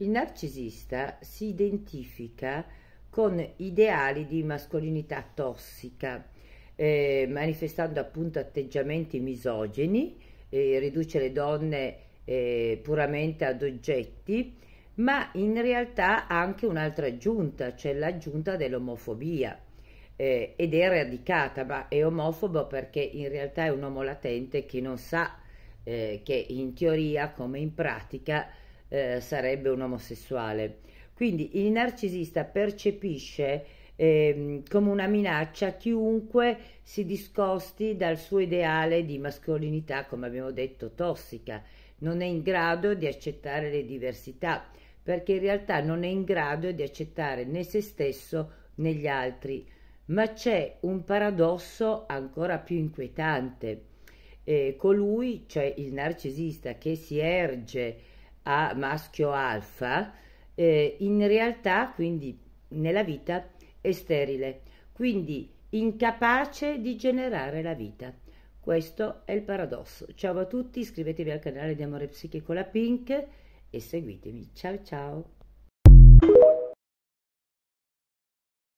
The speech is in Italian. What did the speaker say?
Il narcisista si identifica con ideali di mascolinità tossica, eh, manifestando appunto atteggiamenti misogeni, eh, riduce le donne eh, puramente ad oggetti, ma in realtà ha anche un'altra aggiunta, cioè l'aggiunta dell'omofobia. Eh, ed è radicata, ma è omofobo perché in realtà è un uomo latente che non sa eh, che in teoria come in pratica eh, sarebbe un omosessuale. Quindi il narcisista percepisce eh, come una minaccia chiunque si discosti dal suo ideale di mascolinità, come abbiamo detto, tossica. Non è in grado di accettare le diversità, perché in realtà non è in grado di accettare né se stesso né gli altri. Ma c'è un paradosso ancora più inquietante. Eh, colui, cioè il narcisista che si erge a maschio alfa, eh, in realtà, quindi nella vita, è sterile, quindi incapace di generare la vita. Questo è il paradosso. Ciao a tutti, iscrivetevi al canale di Amore con La Pink e seguitemi. Ciao ciao!